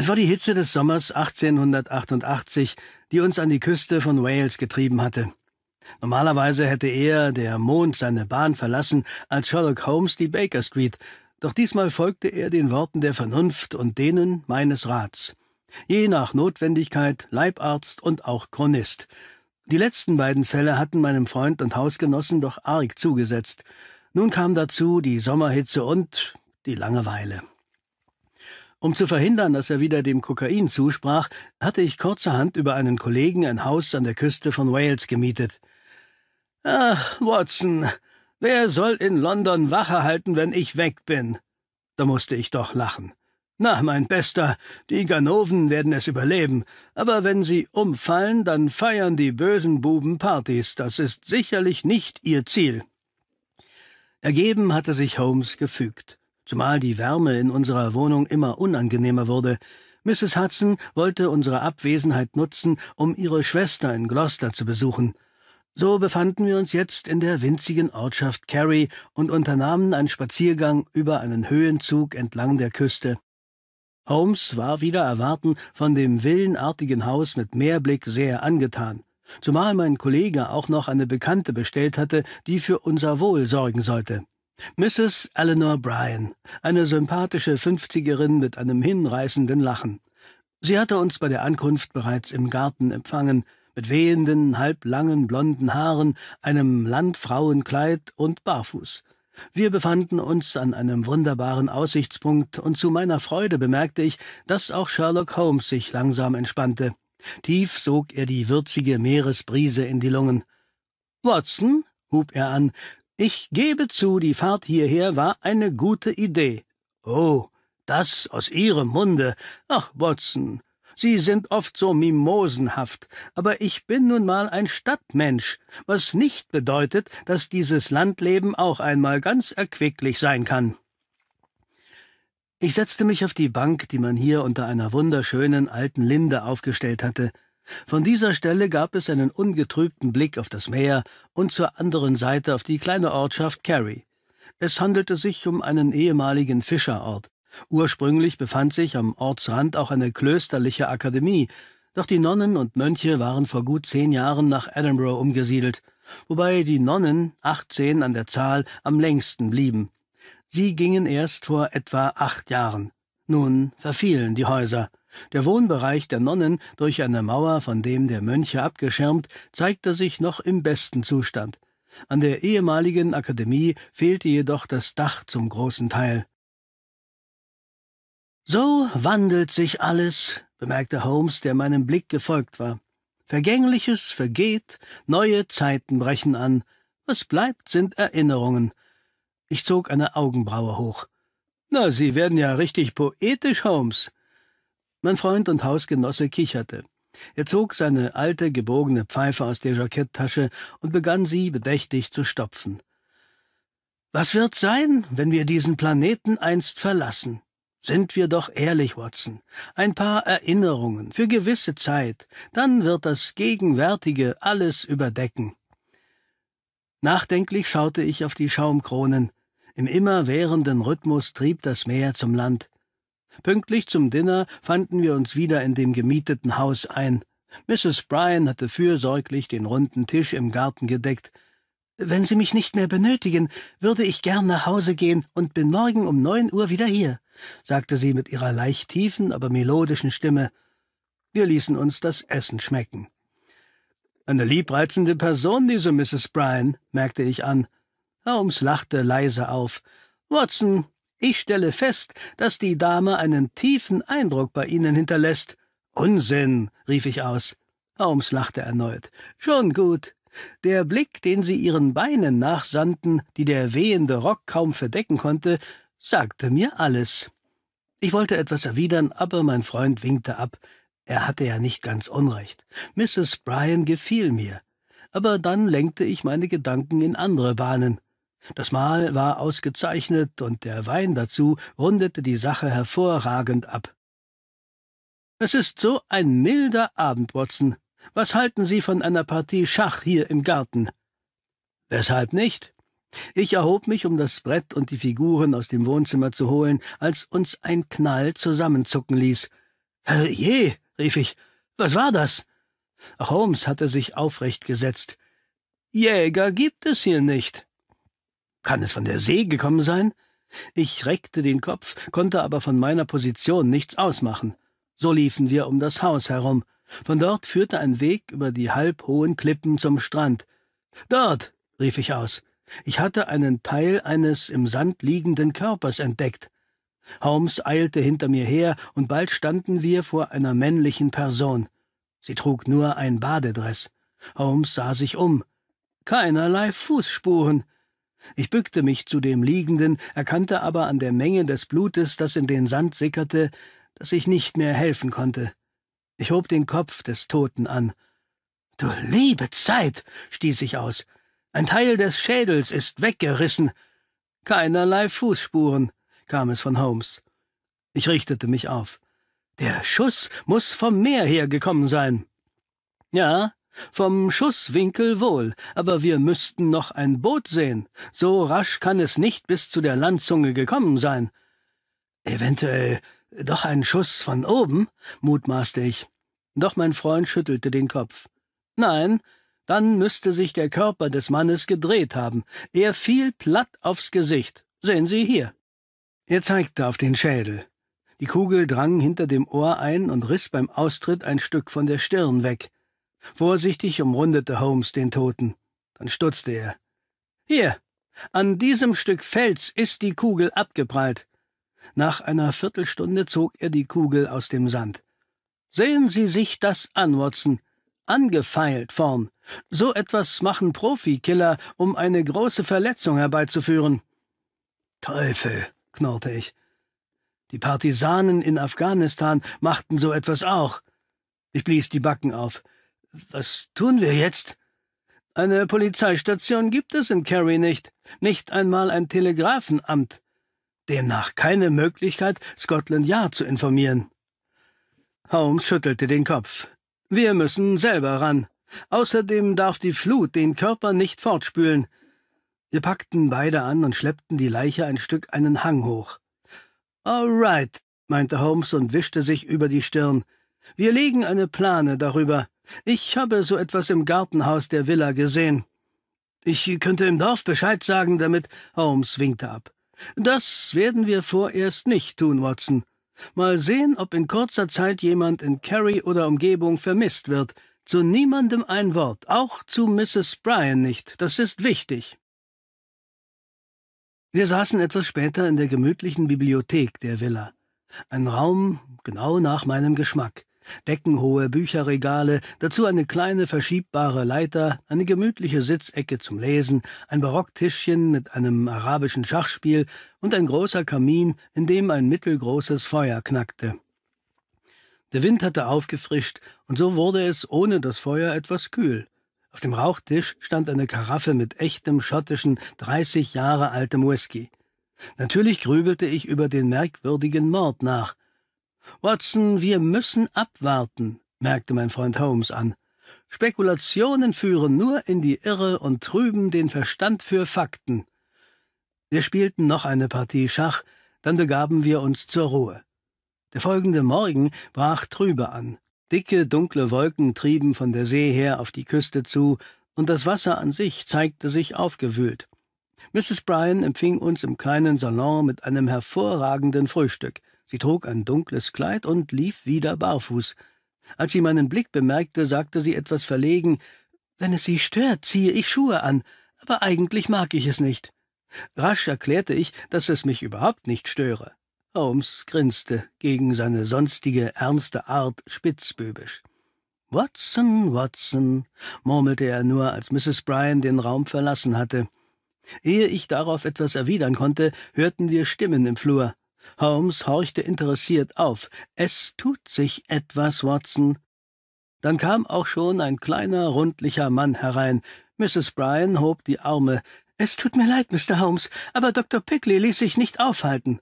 Es war die Hitze des Sommers 1888, die uns an die Küste von Wales getrieben hatte. Normalerweise hätte er, der Mond seine Bahn verlassen als Sherlock Holmes die Baker Street, doch diesmal folgte er den Worten der Vernunft und denen meines Rats. Je nach Notwendigkeit Leibarzt und auch Chronist. Die letzten beiden Fälle hatten meinem Freund und Hausgenossen doch arg zugesetzt. Nun kam dazu die Sommerhitze und die Langeweile. Um zu verhindern, dass er wieder dem Kokain zusprach, hatte ich kurzerhand über einen Kollegen ein Haus an der Küste von Wales gemietet. Ach, Watson, wer soll in London Wache halten, wenn ich weg bin? Da musste ich doch lachen. Na, mein Bester, die Ganoven werden es überleben, aber wenn sie umfallen, dann feiern die bösen Buben Partys, das ist sicherlich nicht ihr Ziel. Ergeben hatte sich Holmes gefügt zumal die Wärme in unserer Wohnung immer unangenehmer wurde. Mrs. Hudson wollte unsere Abwesenheit nutzen, um ihre Schwester in Gloucester zu besuchen. So befanden wir uns jetzt in der winzigen Ortschaft Kerry und unternahmen einen Spaziergang über einen Höhenzug entlang der Küste. Holmes war wieder erwarten von dem villenartigen Haus mit Meerblick sehr angetan, zumal mein Kollege auch noch eine Bekannte bestellt hatte, die für unser Wohl sorgen sollte. Mrs. Eleanor Bryan, eine sympathische Fünfzigerin mit einem hinreißenden Lachen. Sie hatte uns bei der Ankunft bereits im Garten empfangen, mit wehenden, halblangen, blonden Haaren, einem Landfrauenkleid und barfuß. Wir befanden uns an einem wunderbaren Aussichtspunkt, und zu meiner Freude bemerkte ich, dass auch Sherlock Holmes sich langsam entspannte. Tief sog er die würzige Meeresbrise in die Lungen. Watson, hub er an, ich gebe zu, die Fahrt hierher war eine gute Idee. Oh, das aus Ihrem Munde. Ach, Watson, Sie sind oft so mimosenhaft, aber ich bin nun mal ein Stadtmensch, was nicht bedeutet, dass dieses Landleben auch einmal ganz erquicklich sein kann. Ich setzte mich auf die Bank, die man hier unter einer wunderschönen alten Linde aufgestellt hatte. Von dieser Stelle gab es einen ungetrübten Blick auf das Meer und zur anderen Seite auf die kleine Ortschaft Kerry. Es handelte sich um einen ehemaligen Fischerort. Ursprünglich befand sich am Ortsrand auch eine klösterliche Akademie, doch die Nonnen und Mönche waren vor gut zehn Jahren nach Edinburgh umgesiedelt, wobei die Nonnen, 18 an der Zahl, am längsten blieben. Sie gingen erst vor etwa acht Jahren. Nun verfielen die Häuser. Der Wohnbereich der Nonnen, durch eine Mauer von dem der Mönche abgeschirmt, zeigte sich noch im besten Zustand. An der ehemaligen Akademie fehlte jedoch das Dach zum großen Teil. So wandelt sich alles, bemerkte Holmes, der meinem Blick gefolgt war. Vergängliches vergeht, neue Zeiten brechen an. Was bleibt, sind Erinnerungen. Ich zog eine Augenbraue hoch. Na, Sie werden ja richtig poetisch, Holmes. Mein Freund und Hausgenosse kicherte. Er zog seine alte, gebogene Pfeife aus der Jacketttasche und begann sie bedächtig zu stopfen. Was wird sein, wenn wir diesen Planeten einst verlassen? Sind wir doch ehrlich, Watson. Ein paar Erinnerungen für gewisse Zeit, dann wird das Gegenwärtige alles überdecken. Nachdenklich schaute ich auf die Schaumkronen. Im immerwährenden Rhythmus trieb das Meer zum Land. Pünktlich zum Dinner fanden wir uns wieder in dem gemieteten Haus ein. Mrs. Bryan hatte fürsorglich den runden Tisch im Garten gedeckt. Wenn Sie mich nicht mehr benötigen, würde ich gern nach Hause gehen und bin morgen um neun Uhr wieder hier, sagte sie mit ihrer leicht tiefen, aber melodischen Stimme. Wir ließen uns das Essen schmecken. Eine liebreizende Person, diese Mrs. Bryan, merkte ich an. Holmes lachte leise auf. Watson, ich stelle fest, dass die Dame einen tiefen Eindruck bei Ihnen hinterlässt. Unsinn, rief ich aus. Holmes lachte erneut. Schon gut. Der Blick, den sie ihren Beinen nachsandten, die der wehende Rock kaum verdecken konnte, sagte mir alles. Ich wollte etwas erwidern, aber mein Freund winkte ab. Er hatte ja nicht ganz Unrecht. Mrs. Bryan gefiel mir. Aber dann lenkte ich meine Gedanken in andere Bahnen. Das Mahl war ausgezeichnet und der Wein dazu rundete die Sache hervorragend ab. Es ist so ein milder Abend, Watson. Was halten Sie von einer Partie Schach hier im Garten? Weshalb nicht? Ich erhob mich, um das Brett und die Figuren aus dem Wohnzimmer zu holen, als uns ein Knall zusammenzucken ließ. je, rief ich, was war das? Holmes hatte sich aufrecht gesetzt. Jäger gibt es hier nicht. Kann es von der See gekommen sein? Ich reckte den Kopf, konnte aber von meiner Position nichts ausmachen. So liefen wir um das Haus herum. Von dort führte ein Weg über die halbhohen Klippen zum Strand. Dort, rief ich aus. Ich hatte einen Teil eines im Sand liegenden Körpers entdeckt. Holmes eilte hinter mir her, und bald standen wir vor einer männlichen Person. Sie trug nur ein Badedress. Holmes sah sich um. Keinerlei Fußspuren. Ich bückte mich zu dem Liegenden, erkannte aber an der Menge des Blutes, das in den Sand sickerte, dass ich nicht mehr helfen konnte. Ich hob den Kopf des Toten an. Du liebe Zeit! stieß ich aus. Ein Teil des Schädels ist weggerissen. Keinerlei Fußspuren, kam es von Holmes. Ich richtete mich auf. Der Schuss muß vom Meer her gekommen sein. Ja, vom Schusswinkel wohl, aber wir müssten noch ein Boot sehen. So rasch kann es nicht bis zu der Landzunge gekommen sein. Eventuell doch ein Schuss von oben, mutmaßte ich. Doch mein Freund schüttelte den Kopf. Nein, dann müsste sich der Körper des Mannes gedreht haben. Er fiel platt aufs Gesicht. Sehen Sie hier. Er zeigte auf den Schädel. Die Kugel drang hinter dem Ohr ein und riss beim Austritt ein Stück von der Stirn weg. Vorsichtig umrundete Holmes den Toten. Dann stutzte er. Hier, an diesem Stück Fels ist die Kugel abgeprallt. Nach einer Viertelstunde zog er die Kugel aus dem Sand. Sehen Sie sich das an, Watson. Angefeilt vorn. So etwas machen Profikiller, um eine große Verletzung herbeizuführen. Teufel, knurrte ich. Die Partisanen in Afghanistan machten so etwas auch. Ich blies die Backen auf. Was tun wir jetzt? Eine Polizeistation gibt es in Kerry nicht, nicht einmal ein Telegrafenamt. Demnach keine Möglichkeit, Scotland Yard zu informieren. Holmes schüttelte den Kopf. Wir müssen selber ran. Außerdem darf die Flut den Körper nicht fortspülen. Wir packten beide an und schleppten die Leiche ein Stück einen Hang hoch. All right, meinte Holmes und wischte sich über die Stirn. Wir legen eine Plane darüber. Ich habe so etwas im Gartenhaus der Villa gesehen. Ich könnte im Dorf Bescheid sagen, damit Holmes winkte ab. Das werden wir vorerst nicht tun, Watson. Mal sehen, ob in kurzer Zeit jemand in Kerry oder Umgebung vermisst wird. Zu niemandem ein Wort, auch zu Mrs. Bryan nicht. Das ist wichtig. Wir saßen etwas später in der gemütlichen Bibliothek der Villa. Ein Raum genau nach meinem Geschmack deckenhohe Bücherregale, dazu eine kleine verschiebbare Leiter, eine gemütliche Sitzecke zum Lesen, ein Barocktischchen mit einem arabischen Schachspiel und ein großer Kamin, in dem ein mittelgroßes Feuer knackte. Der Wind hatte aufgefrischt, und so wurde es ohne das Feuer etwas kühl. Auf dem Rauchtisch stand eine Karaffe mit echtem schottischen, 30 Jahre altem Whisky. Natürlich grübelte ich über den merkwürdigen Mord nach, Watson, wir müssen abwarten, merkte mein Freund Holmes an. Spekulationen führen nur in die Irre und trüben den Verstand für Fakten. Wir spielten noch eine Partie Schach, dann begaben wir uns zur Ruhe. Der folgende Morgen brach trübe an. Dicke, dunkle Wolken trieben von der See her auf die Küste zu, und das Wasser an sich zeigte sich aufgewühlt. Mrs. Bryan empfing uns im kleinen Salon mit einem hervorragenden Frühstück. Sie trug ein dunkles Kleid und lief wieder barfuß. Als sie meinen Blick bemerkte, sagte sie etwas verlegen Wenn es Sie stört, ziehe ich Schuhe an, aber eigentlich mag ich es nicht. Rasch erklärte ich, dass es mich überhaupt nicht störe. Holmes grinste gegen seine sonstige ernste Art spitzbübisch. Watson, Watson, murmelte er nur, als Mrs. Bryan den Raum verlassen hatte. Ehe ich darauf etwas erwidern konnte, hörten wir Stimmen im Flur. Holmes horchte interessiert auf. Es tut sich etwas, Watson. Dann kam auch schon ein kleiner, rundlicher Mann herein. Mrs. Bryan hob die Arme. Es tut mir leid, Mr. Holmes, aber Dr. Pickley ließ sich nicht aufhalten.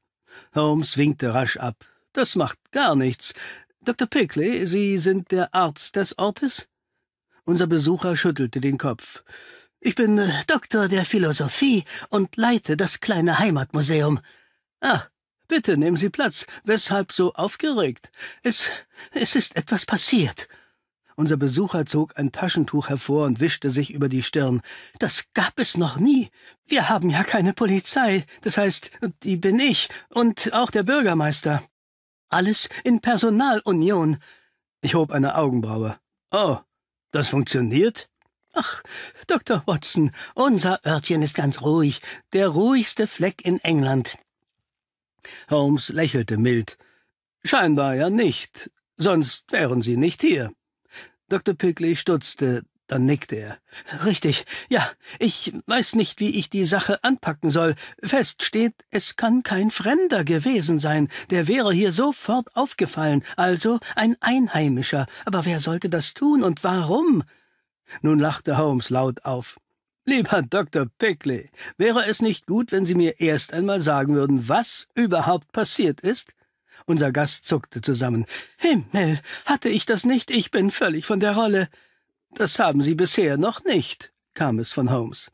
Holmes winkte rasch ab. Das macht gar nichts. Dr. Pickley, Sie sind der Arzt des Ortes? Unser Besucher schüttelte den Kopf. Ich bin äh, Doktor der Philosophie und leite das kleine Heimatmuseum. Ah, Bitte nehmen Sie Platz. Weshalb so aufgeregt? Es, es ist etwas passiert. Unser Besucher zog ein Taschentuch hervor und wischte sich über die Stirn. Das gab es noch nie. Wir haben ja keine Polizei. Das heißt, die bin ich und auch der Bürgermeister. Alles in Personalunion. Ich hob eine Augenbraue. Oh, das funktioniert? Ach, Dr. Watson, unser Örtchen ist ganz ruhig, der ruhigste Fleck in England. Holmes lächelte mild. Scheinbar ja nicht, sonst wären Sie nicht hier. Dr. Pickley stutzte, dann nickte er. Richtig, ja, ich weiß nicht, wie ich die Sache anpacken soll. Fest steht, es kann kein Fremder gewesen sein. Der wäre hier sofort aufgefallen, also ein Einheimischer. Aber wer sollte das tun und warum? Nun lachte Holmes laut auf. Lieber Dr. Pickley, wäre es nicht gut, wenn Sie mir erst einmal sagen würden, was überhaupt passiert ist? Unser Gast zuckte zusammen. Himmel, hatte ich das nicht? Ich bin völlig von der Rolle. Das haben Sie bisher noch nicht, kam es von Holmes.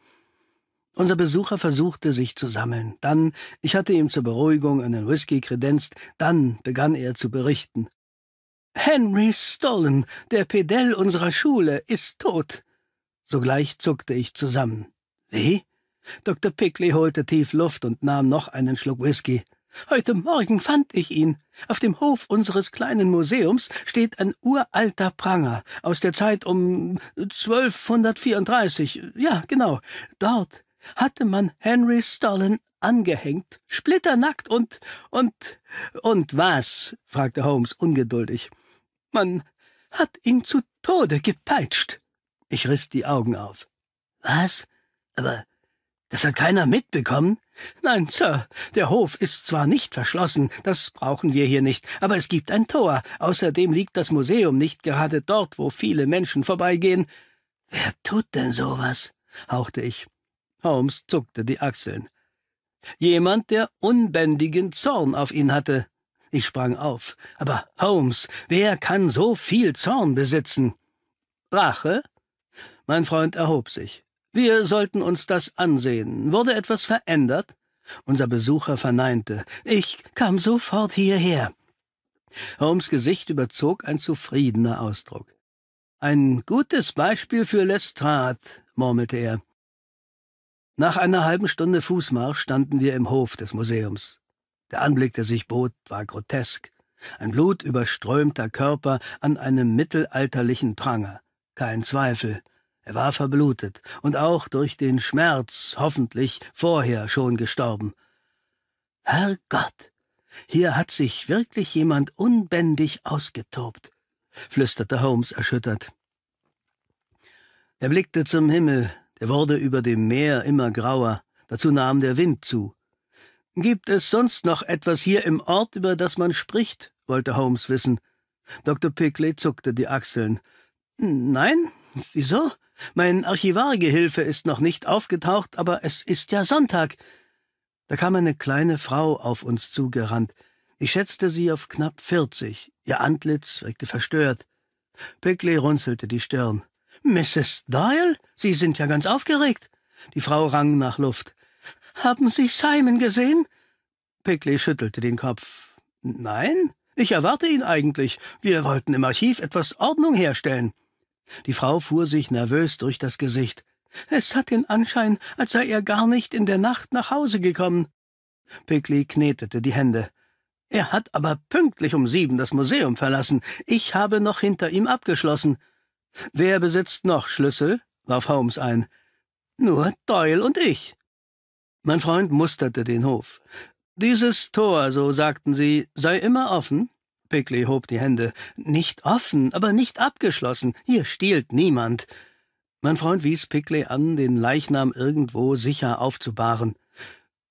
Unser Besucher versuchte, sich zu sammeln. Dann, ich hatte ihm zur Beruhigung einen Whisky kredenzt, dann begann er zu berichten. Henry Stollen, der Pedell unserer Schule, ist tot. Sogleich zuckte ich zusammen. Wie? Dr. Pickley holte tief Luft und nahm noch einen Schluck Whisky. Heute Morgen fand ich ihn. Auf dem Hof unseres kleinen Museums steht ein uralter Pranger aus der Zeit um 1234. Ja, genau. Dort hatte man Henry Stollen angehängt, splitternackt und, und, und was? fragte Holmes ungeduldig. Man hat ihn zu Tode gepeitscht. Ich riss die Augen auf. Was? Aber das hat keiner mitbekommen? Nein, Sir, der Hof ist zwar nicht verschlossen, das brauchen wir hier nicht, aber es gibt ein Tor. Außerdem liegt das Museum nicht gerade dort, wo viele Menschen vorbeigehen. Wer tut denn sowas? hauchte ich. Holmes zuckte die Achseln. Jemand, der unbändigen Zorn auf ihn hatte. Ich sprang auf. Aber Holmes, wer kann so viel Zorn besitzen? Rache? Mein Freund erhob sich. Wir sollten uns das ansehen. Wurde etwas verändert? Unser Besucher verneinte. Ich kam sofort hierher. Holmes Gesicht überzog ein zufriedener Ausdruck. Ein gutes Beispiel für Lestrade, murmelte er. Nach einer halben Stunde Fußmarsch standen wir im Hof des Museums. Der Anblick, der sich bot, war grotesk. Ein blutüberströmter Körper an einem mittelalterlichen Pranger. Kein Zweifel, er war verblutet und auch durch den Schmerz hoffentlich vorher schon gestorben. Herrgott, hier hat sich wirklich jemand unbändig ausgetobt, flüsterte Holmes erschüttert. Er blickte zum Himmel, der wurde über dem Meer immer grauer, dazu nahm der Wind zu. Gibt es sonst noch etwas hier im Ort, über das man spricht? wollte Holmes wissen. Dr. Pickley zuckte die Achseln. Nein? Wieso? Mein Archivargehilfe ist noch nicht aufgetaucht, aber es ist ja Sonntag. Da kam eine kleine Frau auf uns zugerannt. Ich schätzte sie auf knapp vierzig. Ihr Antlitz wirkte verstört. Pickley runzelte die Stirn. Mrs. Doyle? Sie sind ja ganz aufgeregt. Die Frau rang nach Luft. Haben Sie Simon gesehen? Pickley schüttelte den Kopf. Nein, ich erwarte ihn eigentlich. Wir wollten im Archiv etwas Ordnung herstellen. Die Frau fuhr sich nervös durch das Gesicht. Es hat den Anschein, als sei er gar nicht in der Nacht nach Hause gekommen. Pickley knetete die Hände. Er hat aber pünktlich um sieben das Museum verlassen. Ich habe noch hinter ihm abgeschlossen. Wer besitzt noch Schlüssel? warf Holmes ein. Nur Doyle und ich. Mein Freund musterte den Hof. Dieses Tor, so sagten sie, sei immer offen, Pickley hob die Hände. Nicht offen, aber nicht abgeschlossen. Hier stiehlt niemand. Mein Freund wies Pickley an, den Leichnam irgendwo sicher aufzubahren.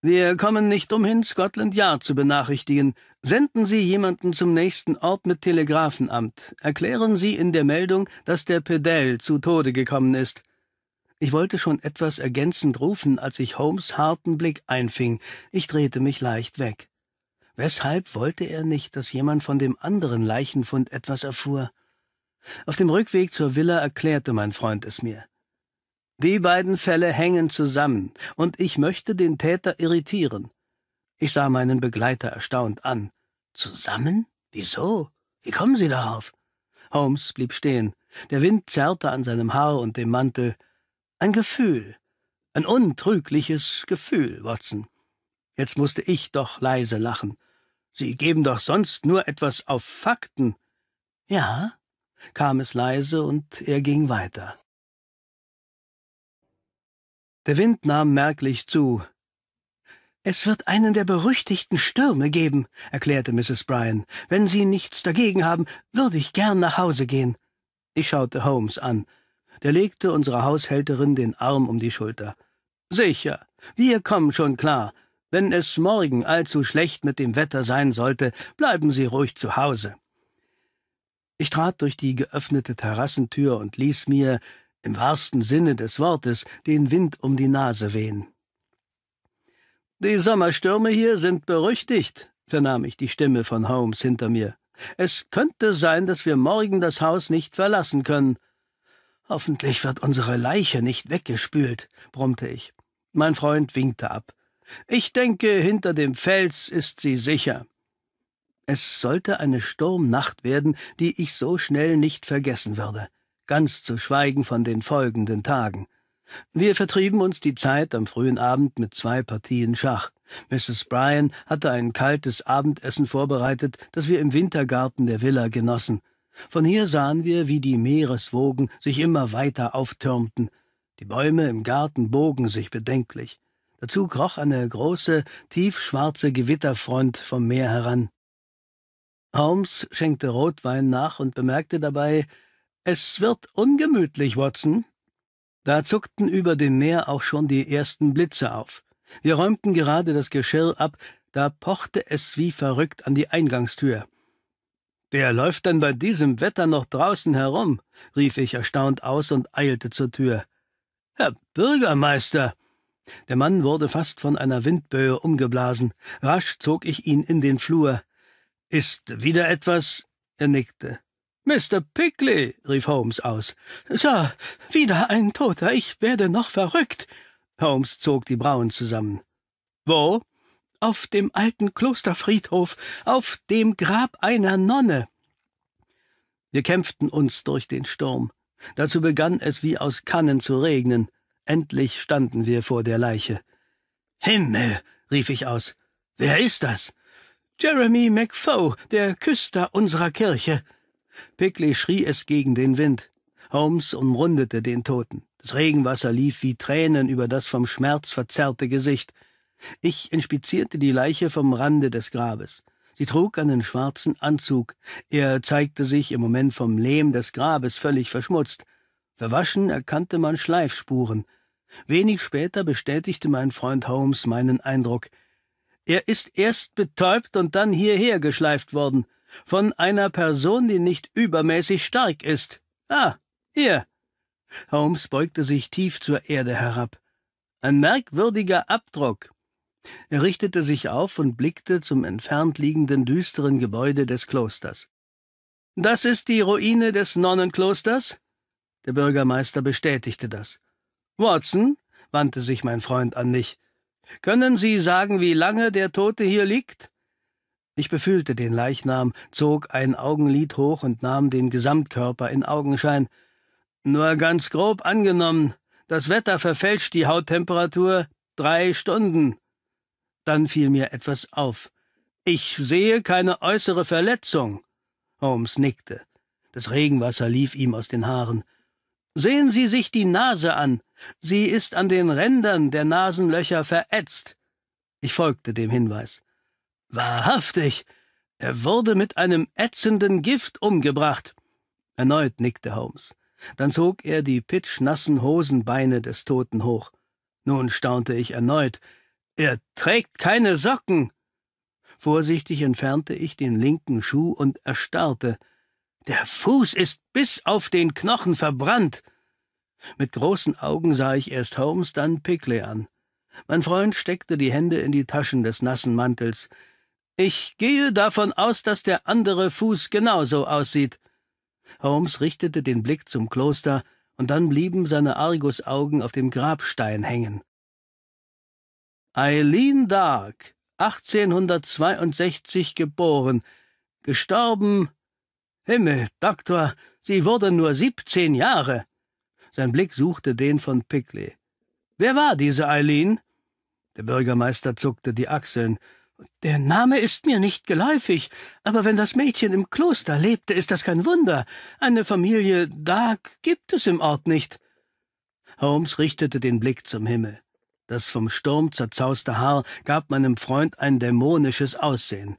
Wir kommen nicht umhin, Scotland Yard zu benachrichtigen. Senden Sie jemanden zum nächsten Ort mit Telegrafenamt. Erklären Sie in der Meldung, dass der Pedell zu Tode gekommen ist. Ich wollte schon etwas ergänzend rufen, als ich Holmes harten Blick einfing. Ich drehte mich leicht weg. Weshalb wollte er nicht, dass jemand von dem anderen Leichenfund etwas erfuhr? Auf dem Rückweg zur Villa erklärte mein Freund es mir. Die beiden Fälle hängen zusammen, und ich möchte den Täter irritieren. Ich sah meinen Begleiter erstaunt an. Zusammen? Wieso? Wie kommen Sie darauf? Holmes blieb stehen. Der Wind zerrte an seinem Haar und dem Mantel. Ein Gefühl. Ein untrügliches Gefühl, Watson. Jetzt musste ich doch leise lachen. Sie geben doch sonst nur etwas auf Fakten. Ja, kam es leise und er ging weiter. Der Wind nahm merklich zu. Es wird einen der berüchtigten Stürme geben, erklärte Mrs. Bryan. Wenn Sie nichts dagegen haben, würde ich gern nach Hause gehen. Ich schaute Holmes an. Der legte unserer Haushälterin den Arm um die Schulter. Sicher, wir kommen schon klar. Wenn es morgen allzu schlecht mit dem Wetter sein sollte, bleiben Sie ruhig zu Hause. Ich trat durch die geöffnete Terrassentür und ließ mir, im wahrsten Sinne des Wortes, den Wind um die Nase wehen. Die Sommerstürme hier sind berüchtigt, vernahm ich die Stimme von Holmes hinter mir. Es könnte sein, dass wir morgen das Haus nicht verlassen können. Hoffentlich wird unsere Leiche nicht weggespült, brummte ich. Mein Freund winkte ab. Ich denke, hinter dem Fels ist sie sicher. Es sollte eine Sturmnacht werden, die ich so schnell nicht vergessen würde, ganz zu schweigen von den folgenden Tagen. Wir vertrieben uns die Zeit am frühen Abend mit zwei Partien Schach. Mrs. Bryan hatte ein kaltes Abendessen vorbereitet, das wir im Wintergarten der Villa genossen. Von hier sahen wir, wie die Meereswogen sich immer weiter auftürmten. Die Bäume im Garten bogen sich bedenklich. Dazu kroch eine große, tiefschwarze Gewitterfront vom Meer heran. Holmes schenkte Rotwein nach und bemerkte dabei, es wird ungemütlich, Watson. Da zuckten über dem Meer auch schon die ersten Blitze auf. Wir räumten gerade das Geschirr ab, da pochte es wie verrückt an die Eingangstür. Wer läuft denn bei diesem Wetter noch draußen herum? rief ich erstaunt aus und eilte zur Tür. Herr Bürgermeister, der Mann wurde fast von einer Windböe umgeblasen. Rasch zog ich ihn in den Flur. Ist wieder etwas? Er nickte. Mr. Pickley, rief Holmes aus. Sir, wieder ein Toter, ich werde noch verrückt. Holmes zog die Brauen zusammen. Wo? Auf dem alten Klosterfriedhof, auf dem Grab einer Nonne. Wir kämpften uns durch den Sturm. Dazu begann es wie aus Kannen zu regnen. Endlich standen wir vor der Leiche. Himmel, rief ich aus. Wer ist das? Jeremy McFoe, der Küster unserer Kirche. Pickley schrie es gegen den Wind. Holmes umrundete den Toten. Das Regenwasser lief wie Tränen über das vom Schmerz verzerrte Gesicht. Ich inspizierte die Leiche vom Rande des Grabes. Sie trug einen schwarzen Anzug. Er zeigte sich im Moment vom Lehm des Grabes völlig verschmutzt. Beim erkannte man Schleifspuren. Wenig später bestätigte mein Freund Holmes meinen Eindruck. Er ist erst betäubt und dann hierher geschleift worden. Von einer Person, die nicht übermäßig stark ist. Ah, hier. Holmes beugte sich tief zur Erde herab. Ein merkwürdiger Abdruck. Er richtete sich auf und blickte zum entfernt liegenden düsteren Gebäude des Klosters. Das ist die Ruine des Nonnenklosters? Der Bürgermeister bestätigte das. Watson, wandte sich mein Freund an mich, können Sie sagen, wie lange der Tote hier liegt? Ich befühlte den Leichnam, zog ein Augenlid hoch und nahm den Gesamtkörper in Augenschein. Nur ganz grob angenommen, das Wetter verfälscht die Hauttemperatur drei Stunden. Dann fiel mir etwas auf. Ich sehe keine äußere Verletzung. Holmes nickte. Das Regenwasser lief ihm aus den Haaren. Sehen Sie sich die Nase an. Sie ist an den Rändern der Nasenlöcher verätzt. Ich folgte dem Hinweis. Wahrhaftig. Er wurde mit einem ätzenden Gift umgebracht. Erneut nickte Holmes. Dann zog er die pitschnassen Hosenbeine des Toten hoch. Nun staunte ich erneut. Er trägt keine Socken. Vorsichtig entfernte ich den linken Schuh und erstarrte. Der Fuß ist bis auf den Knochen verbrannt. Mit großen Augen sah ich erst Holmes, dann Pickley an. Mein Freund steckte die Hände in die Taschen des nassen Mantels. Ich gehe davon aus, dass der andere Fuß genauso aussieht. Holmes richtete den Blick zum Kloster, und dann blieben seine Argusaugen auf dem Grabstein hängen. Eileen Dark, 1862 geboren, gestorben Himmel, Doktor, Sie wurden nur siebzehn Jahre. Sein Blick suchte den von Pickley. Wer war diese Eileen? Der Bürgermeister zuckte die Achseln. Der Name ist mir nicht geläufig, aber wenn das Mädchen im Kloster lebte, ist das kein Wunder. Eine Familie Dark gibt es im Ort nicht. Holmes richtete den Blick zum Himmel. Das vom Sturm zerzauste Haar gab meinem Freund ein dämonisches Aussehen.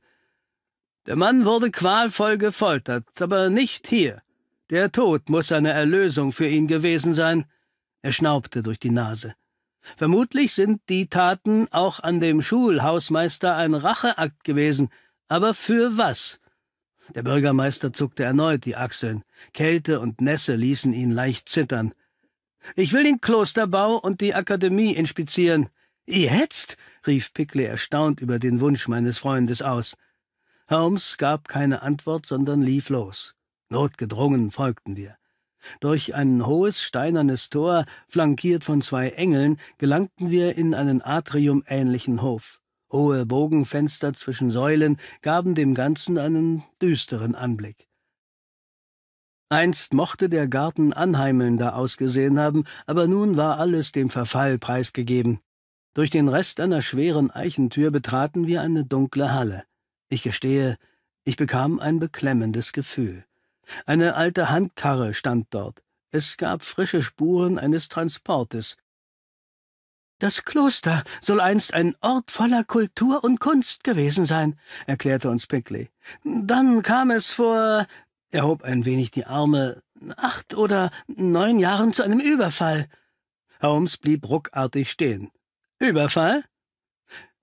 Der Mann wurde qualvoll gefoltert, aber nicht hier. Der Tod muss eine Erlösung für ihn gewesen sein. Er schnaubte durch die Nase. Vermutlich sind die Taten auch an dem Schulhausmeister ein Racheakt gewesen, aber für was? Der Bürgermeister zuckte erneut die Achseln. Kälte und Nässe ließen ihn leicht zittern. Ich will den Klosterbau und die Akademie inspizieren. Jetzt? rief Pickley erstaunt über den Wunsch meines Freundes aus. Holmes gab keine Antwort, sondern lief los. Notgedrungen folgten wir. Durch ein hohes steinernes Tor, flankiert von zwei Engeln, gelangten wir in einen atriumähnlichen Hof. Hohe Bogenfenster zwischen Säulen gaben dem Ganzen einen düsteren Anblick. Einst mochte der Garten anheimelnder ausgesehen haben, aber nun war alles dem Verfall preisgegeben. Durch den Rest einer schweren Eichentür betraten wir eine dunkle Halle. Ich gestehe, ich bekam ein beklemmendes Gefühl. Eine alte Handkarre stand dort. Es gab frische Spuren eines Transportes. Das Kloster soll einst ein Ort voller Kultur und Kunst gewesen sein, erklärte uns Pickley. Dann kam es vor, er hob ein wenig die Arme, acht oder neun Jahren zu einem Überfall. Holmes blieb ruckartig stehen. Überfall?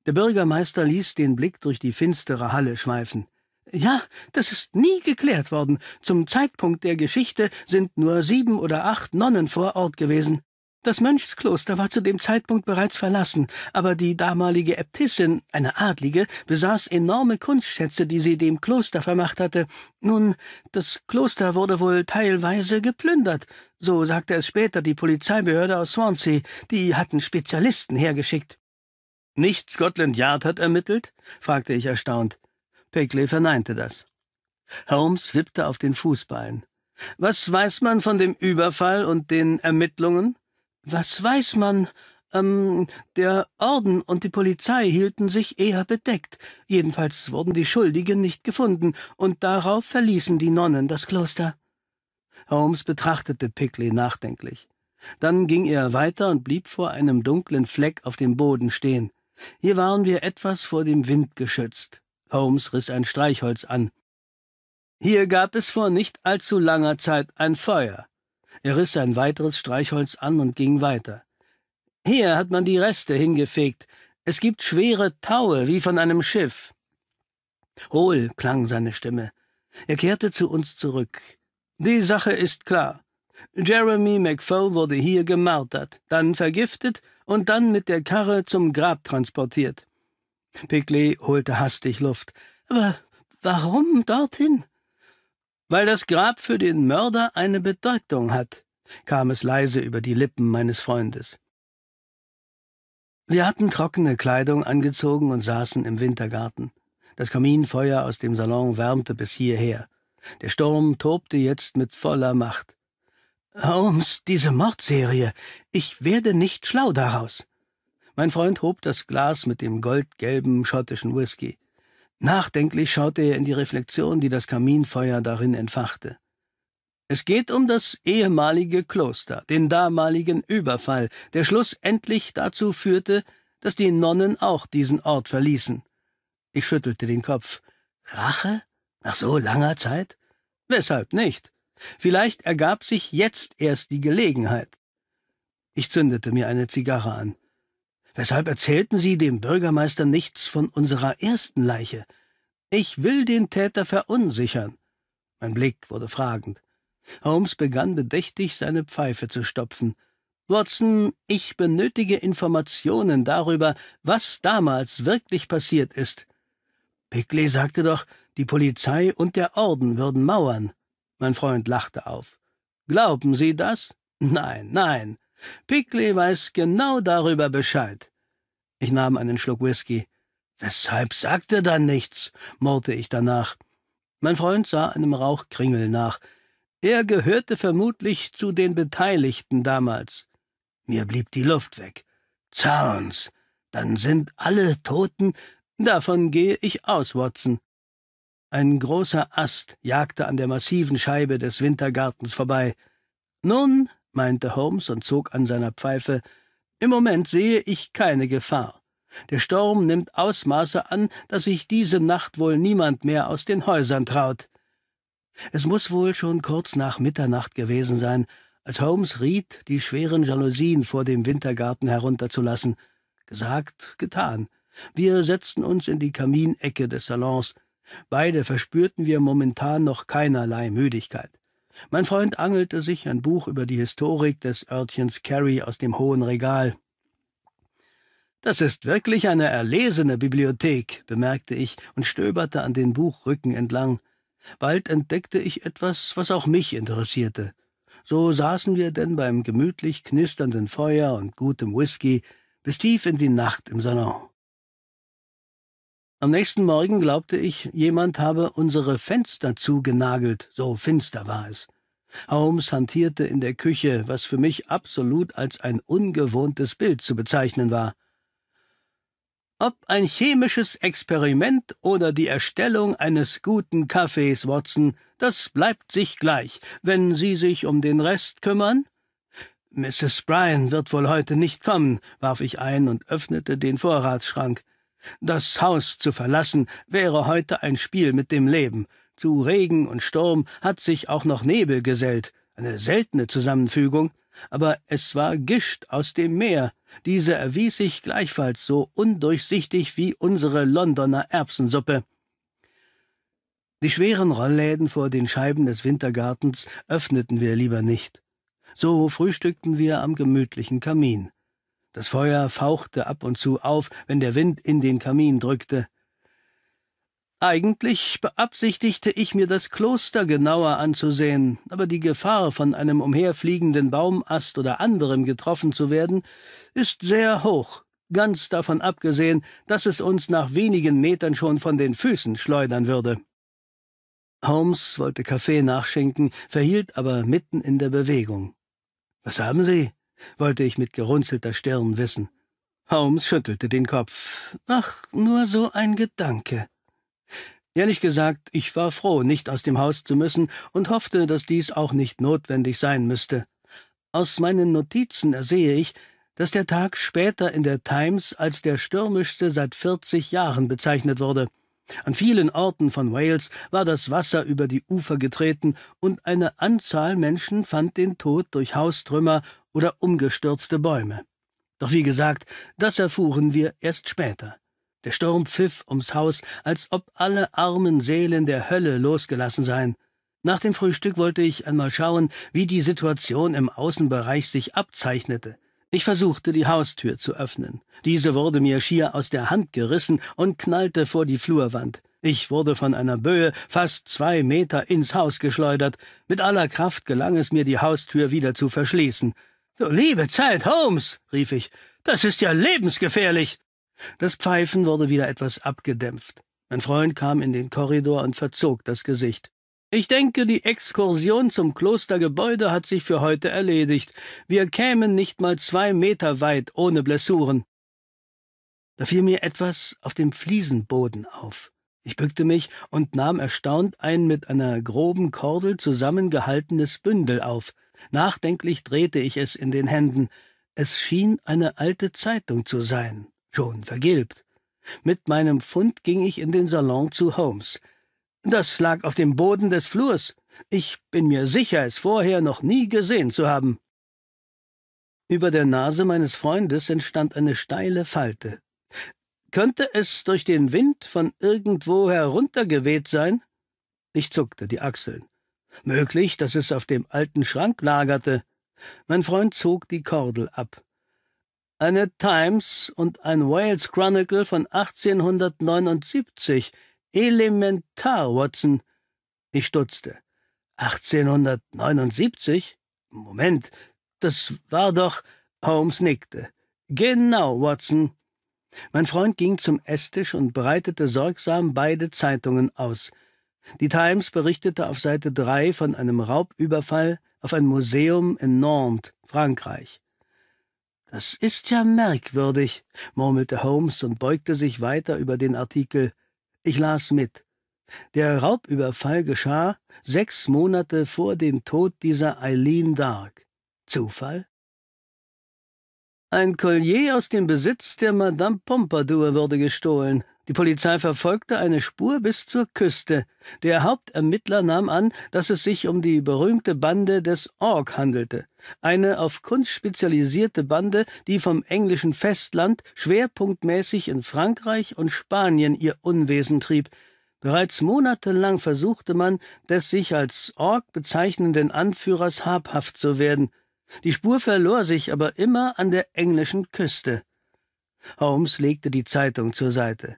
Der Bürgermeister ließ den Blick durch die finstere Halle schweifen. Ja, das ist nie geklärt worden. Zum Zeitpunkt der Geschichte sind nur sieben oder acht Nonnen vor Ort gewesen. Das Mönchskloster war zu dem Zeitpunkt bereits verlassen, aber die damalige Äbtissin, eine Adlige, besaß enorme Kunstschätze, die sie dem Kloster vermacht hatte. Nun, das Kloster wurde wohl teilweise geplündert, so sagte es später die Polizeibehörde aus Swansea, die hatten Spezialisten hergeschickt. Nicht Scotland Yard hat ermittelt? fragte ich erstaunt. Pickley verneinte das. Holmes wippte auf den Fußballen. Was weiß man von dem Überfall und den Ermittlungen? Was weiß man? Ähm, der Orden und die Polizei hielten sich eher bedeckt. Jedenfalls wurden die Schuldigen nicht gefunden, und darauf verließen die Nonnen das Kloster. Holmes betrachtete Pickley nachdenklich. Dann ging er weiter und blieb vor einem dunklen Fleck auf dem Boden stehen. Hier waren wir etwas vor dem Wind geschützt. Holmes riss ein Streichholz an. Hier gab es vor nicht allzu langer Zeit ein Feuer. Er riss ein weiteres Streichholz an und ging weiter. Hier hat man die Reste hingefegt. Es gibt schwere Taue wie von einem Schiff. Hohl klang seine Stimme. Er kehrte zu uns zurück. Die Sache ist klar. Jeremy McFoe wurde hier gemartert, dann vergiftet und dann mit der Karre zum Grab transportiert. Piclet holte hastig Luft. Aber warum dorthin? Weil das Grab für den Mörder eine Bedeutung hat, kam es leise über die Lippen meines Freundes. Wir hatten trockene Kleidung angezogen und saßen im Wintergarten. Das Kaminfeuer aus dem Salon wärmte bis hierher. Der Sturm tobte jetzt mit voller Macht. Holmes, diese Mordserie. Ich werde nicht schlau daraus. Mein Freund hob das Glas mit dem goldgelben schottischen Whisky. Nachdenklich schaute er in die Reflexion, die das Kaminfeuer darin entfachte. Es geht um das ehemalige Kloster, den damaligen Überfall, der schlussendlich dazu führte, dass die Nonnen auch diesen Ort verließen. Ich schüttelte den Kopf. Rache? Nach so langer Zeit? Weshalb nicht? Vielleicht ergab sich jetzt erst die Gelegenheit. Ich zündete mir eine Zigarre an. Weshalb erzählten Sie dem Bürgermeister nichts von unserer ersten Leiche? Ich will den Täter verunsichern. Mein Blick wurde fragend. Holmes begann bedächtig, seine Pfeife zu stopfen. Watson, ich benötige Informationen darüber, was damals wirklich passiert ist. Pickley sagte doch, die Polizei und der Orden würden mauern. Mein Freund lachte auf. Glauben Sie das? Nein, nein. Pickley weiß genau darüber Bescheid. Ich nahm einen Schluck Whisky. Weshalb sagt er dann nichts? murrte ich danach. Mein Freund sah einem Rauchkringel nach. Er gehörte vermutlich zu den Beteiligten damals. Mir blieb die Luft weg. Zauns! dann sind alle Toten. Davon gehe ich aus, Watson. Ein großer Ast jagte an der massiven Scheibe des Wintergartens vorbei. Nun, meinte Holmes und zog an seiner Pfeife, im Moment sehe ich keine Gefahr. Der Sturm nimmt Ausmaße an, dass sich diese Nacht wohl niemand mehr aus den Häusern traut. Es muß wohl schon kurz nach Mitternacht gewesen sein, als Holmes riet, die schweren Jalousien vor dem Wintergarten herunterzulassen. Gesagt, getan. Wir setzten uns in die Kaminecke des Salons, Beide verspürten wir momentan noch keinerlei Müdigkeit. Mein Freund angelte sich ein Buch über die Historik des Örtchens Kerry aus dem hohen Regal. Das ist wirklich eine erlesene Bibliothek, bemerkte ich und stöberte an den Buchrücken entlang. Bald entdeckte ich etwas, was auch mich interessierte. So saßen wir denn beim gemütlich knisternden Feuer und gutem Whisky bis tief in die Nacht im Salon. Am nächsten Morgen glaubte ich, jemand habe unsere Fenster zugenagelt, so finster war es. Holmes hantierte in der Küche, was für mich absolut als ein ungewohntes Bild zu bezeichnen war. Ob ein chemisches Experiment oder die Erstellung eines guten Kaffees, Watson, das bleibt sich gleich, wenn Sie sich um den Rest kümmern? Mrs. Bryan wird wohl heute nicht kommen, warf ich ein und öffnete den Vorratsschrank. Das Haus zu verlassen wäre heute ein Spiel mit dem Leben. Zu Regen und Sturm hat sich auch noch Nebel gesellt, eine seltene Zusammenfügung, aber es war Gischt aus dem Meer, diese erwies sich gleichfalls so undurchsichtig wie unsere Londoner Erbsensuppe. Die schweren Rollläden vor den Scheiben des Wintergartens öffneten wir lieber nicht. So frühstückten wir am gemütlichen Kamin. Das Feuer fauchte ab und zu auf, wenn der Wind in den Kamin drückte. Eigentlich beabsichtigte ich mir das Kloster genauer anzusehen, aber die Gefahr, von einem umherfliegenden Baumast oder anderem getroffen zu werden, ist sehr hoch, ganz davon abgesehen, dass es uns nach wenigen Metern schon von den Füßen schleudern würde. Holmes wollte Kaffee nachschenken, verhielt aber mitten in der Bewegung. Was haben Sie? wollte ich mit gerunzelter Stirn wissen. Holmes schüttelte den Kopf. Ach, nur so ein Gedanke. Ehrlich gesagt, ich war froh, nicht aus dem Haus zu müssen und hoffte, dass dies auch nicht notwendig sein müsste. Aus meinen Notizen ersehe ich, dass der Tag später in der Times als der stürmischste seit vierzig Jahren bezeichnet wurde – an vielen Orten von Wales war das Wasser über die Ufer getreten und eine Anzahl Menschen fand den Tod durch Haustrümmer oder umgestürzte Bäume. Doch wie gesagt, das erfuhren wir erst später. Der Sturm pfiff ums Haus, als ob alle armen Seelen der Hölle losgelassen seien. Nach dem Frühstück wollte ich einmal schauen, wie die Situation im Außenbereich sich abzeichnete. Ich versuchte, die Haustür zu öffnen. Diese wurde mir schier aus der Hand gerissen und knallte vor die Flurwand. Ich wurde von einer Böe fast zwei Meter ins Haus geschleudert. Mit aller Kraft gelang es mir, die Haustür wieder zu verschließen. Du liebe Zeit, Holmes, rief ich, das ist ja lebensgefährlich. Das Pfeifen wurde wieder etwas abgedämpft. Mein Freund kam in den Korridor und verzog das Gesicht. Ich denke, die Exkursion zum Klostergebäude hat sich für heute erledigt. Wir kämen nicht mal zwei Meter weit ohne Blessuren. Da fiel mir etwas auf dem Fliesenboden auf. Ich bückte mich und nahm erstaunt ein mit einer groben Kordel zusammengehaltenes Bündel auf. Nachdenklich drehte ich es in den Händen. Es schien eine alte Zeitung zu sein, schon vergilbt. Mit meinem Fund ging ich in den Salon zu Holmes. Das lag auf dem Boden des Flurs. Ich bin mir sicher, es vorher noch nie gesehen zu haben. Über der Nase meines Freundes entstand eine steile Falte. Könnte es durch den Wind von irgendwo heruntergeweht sein? Ich zuckte die Achseln. Möglich, dass es auf dem alten Schrank lagerte. Mein Freund zog die Kordel ab. Eine Times und ein Wales Chronicle von 1879 Elementar, Watson. Ich stutzte. 1879? Moment, das war doch. Holmes nickte. Genau, Watson. Mein Freund ging zum Esstisch und breitete sorgsam beide Zeitungen aus. Die Times berichtete auf Seite 3 von einem Raubüberfall auf ein Museum in Nantes, Frankreich. Das ist ja merkwürdig, murmelte Holmes und beugte sich weiter über den Artikel ich las mit. Der Raubüberfall geschah sechs Monate vor dem Tod dieser Eileen Dark. Zufall? Ein Collier aus dem Besitz der Madame Pompadour wurde gestohlen. Die Polizei verfolgte eine Spur bis zur Küste. Der Hauptermittler nahm an, dass es sich um die berühmte Bande des Org handelte, eine auf Kunst spezialisierte Bande, die vom englischen Festland schwerpunktmäßig in Frankreich und Spanien ihr Unwesen trieb. Bereits monatelang versuchte man, des sich als Org bezeichnenden Anführers habhaft zu werden. Die Spur verlor sich aber immer an der englischen Küste. Holmes legte die Zeitung zur Seite.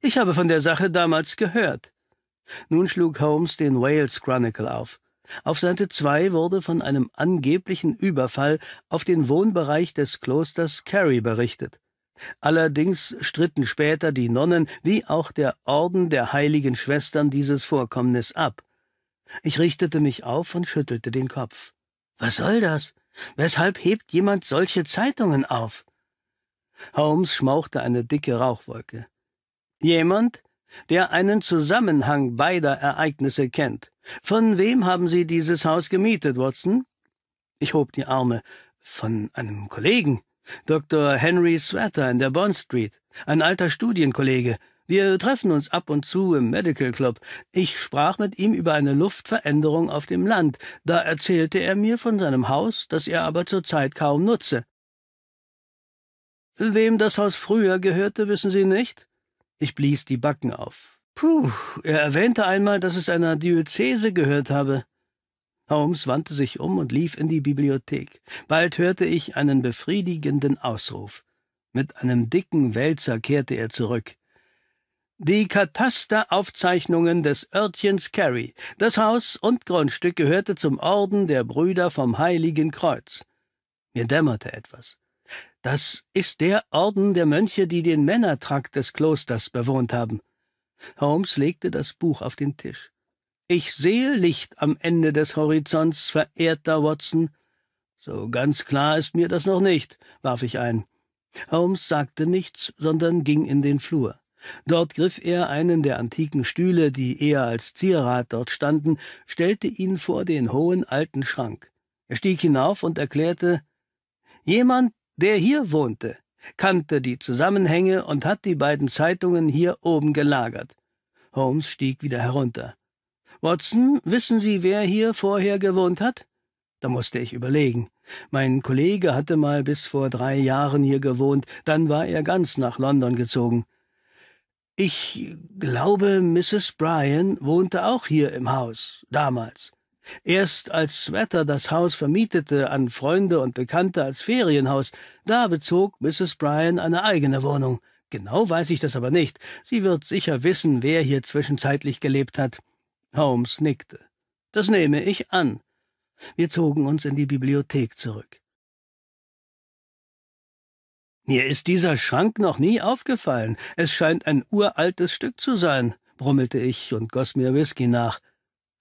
Ich habe von der Sache damals gehört. Nun schlug Holmes den Wales Chronicle auf. Auf Seite 2 wurde von einem angeblichen Überfall auf den Wohnbereich des Klosters Kerry berichtet. Allerdings stritten später die Nonnen wie auch der Orden der heiligen Schwestern dieses Vorkommnis ab. Ich richtete mich auf und schüttelte den Kopf. Was soll das? Weshalb hebt jemand solche Zeitungen auf? Holmes schmauchte eine dicke Rauchwolke. Jemand, der einen Zusammenhang beider Ereignisse kennt. Von wem haben Sie dieses Haus gemietet, Watson? Ich hob die Arme. Von einem Kollegen. Dr. Henry Swatter in der Bond Street. Ein alter Studienkollege. Wir treffen uns ab und zu im Medical Club. Ich sprach mit ihm über eine Luftveränderung auf dem Land. Da erzählte er mir von seinem Haus, das er aber zurzeit kaum nutze. Wem das Haus früher gehörte, wissen Sie nicht? Ich blies die Backen auf. Puh, er erwähnte einmal, dass es einer Diözese gehört habe. Holmes wandte sich um und lief in die Bibliothek. Bald hörte ich einen befriedigenden Ausruf. Mit einem dicken Wälzer kehrte er zurück. Die Katasteraufzeichnungen des Örtchens Kerry. Das Haus und Grundstück gehörte zum Orden der Brüder vom Heiligen Kreuz. Mir dämmerte etwas. Das ist der Orden der Mönche, die den Männertrakt des Klosters bewohnt haben. Holmes legte das Buch auf den Tisch. Ich sehe Licht am Ende des Horizonts, verehrter Watson. So ganz klar ist mir das noch nicht, warf ich ein. Holmes sagte nichts, sondern ging in den Flur. Dort griff er einen der antiken Stühle, die eher als Zierrat dort standen, stellte ihn vor den hohen alten Schrank. Er stieg hinauf und erklärte Jemand der hier wohnte, kannte die Zusammenhänge und hat die beiden Zeitungen hier oben gelagert. Holmes stieg wieder herunter. Watson, wissen Sie, wer hier vorher gewohnt hat? Da musste ich überlegen. Mein Kollege hatte mal bis vor drei Jahren hier gewohnt, dann war er ganz nach London gezogen. Ich glaube, Mrs. Bryan wohnte auch hier im Haus, damals. Erst als Swetter das Haus vermietete an Freunde und Bekannte als Ferienhaus, da bezog Mrs. Bryan eine eigene Wohnung. Genau weiß ich das aber nicht. Sie wird sicher wissen, wer hier zwischenzeitlich gelebt hat. Holmes nickte. Das nehme ich an. Wir zogen uns in die Bibliothek zurück. Mir ist dieser Schrank noch nie aufgefallen. Es scheint ein uraltes Stück zu sein, brummelte ich und goss mir Whisky nach.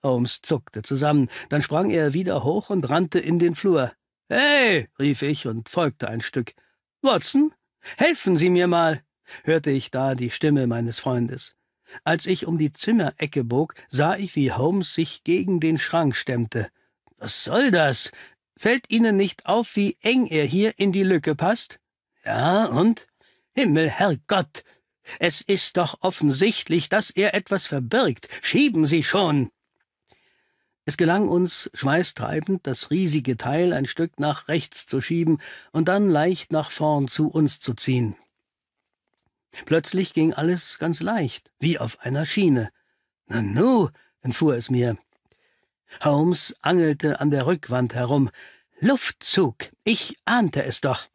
Holmes zuckte zusammen, dann sprang er wieder hoch und rannte in den Flur. Hey, rief ich und folgte ein Stück. Watson, helfen Sie mir mal, hörte ich da die Stimme meines Freundes. Als ich um die Zimmerecke bog, sah ich, wie Holmes sich gegen den Schrank stemmte. Was soll das? Fällt Ihnen nicht auf, wie eng er hier in die Lücke passt? Ja, und? Himmel, Herrgott! Es ist doch offensichtlich, dass er etwas verbirgt. Schieben Sie schon! Es gelang uns, schweißtreibend, das riesige Teil ein Stück nach rechts zu schieben und dann leicht nach vorn zu uns zu ziehen. Plötzlich ging alles ganz leicht, wie auf einer Schiene. Nanu, entfuhr es mir. Holmes angelte an der Rückwand herum. Luftzug, ich ahnte es doch.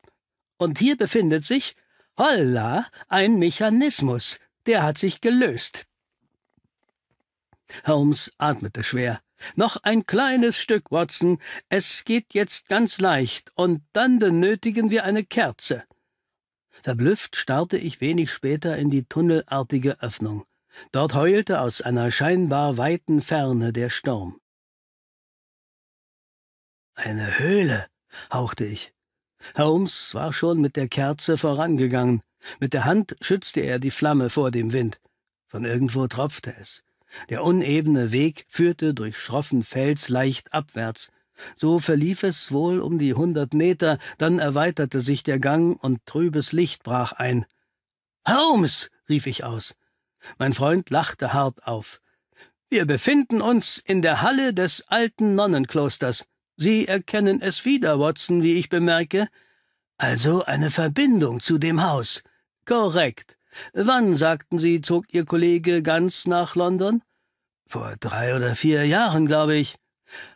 Und hier befindet sich, holla, ein Mechanismus, der hat sich gelöst. Holmes atmete schwer. Noch ein kleines Stück, Watson. Es geht jetzt ganz leicht, und dann benötigen wir eine Kerze. Verblüfft starrte ich wenig später in die tunnelartige Öffnung. Dort heulte aus einer scheinbar weiten Ferne der Sturm. Eine Höhle, hauchte ich. Holmes war schon mit der Kerze vorangegangen. Mit der Hand schützte er die Flamme vor dem Wind. Von irgendwo tropfte es. Der unebene Weg führte durch schroffen Fels leicht abwärts. So verlief es wohl um die hundert Meter, dann erweiterte sich der Gang und trübes Licht brach ein. Holmes! rief ich aus. Mein Freund lachte hart auf. Wir befinden uns in der Halle des alten Nonnenklosters. Sie erkennen es wieder, Watson, wie ich bemerke. Also eine Verbindung zu dem Haus. Korrekt. Wann, sagten Sie, zog Ihr Kollege ganz nach London? Vor drei oder vier Jahren, glaube ich.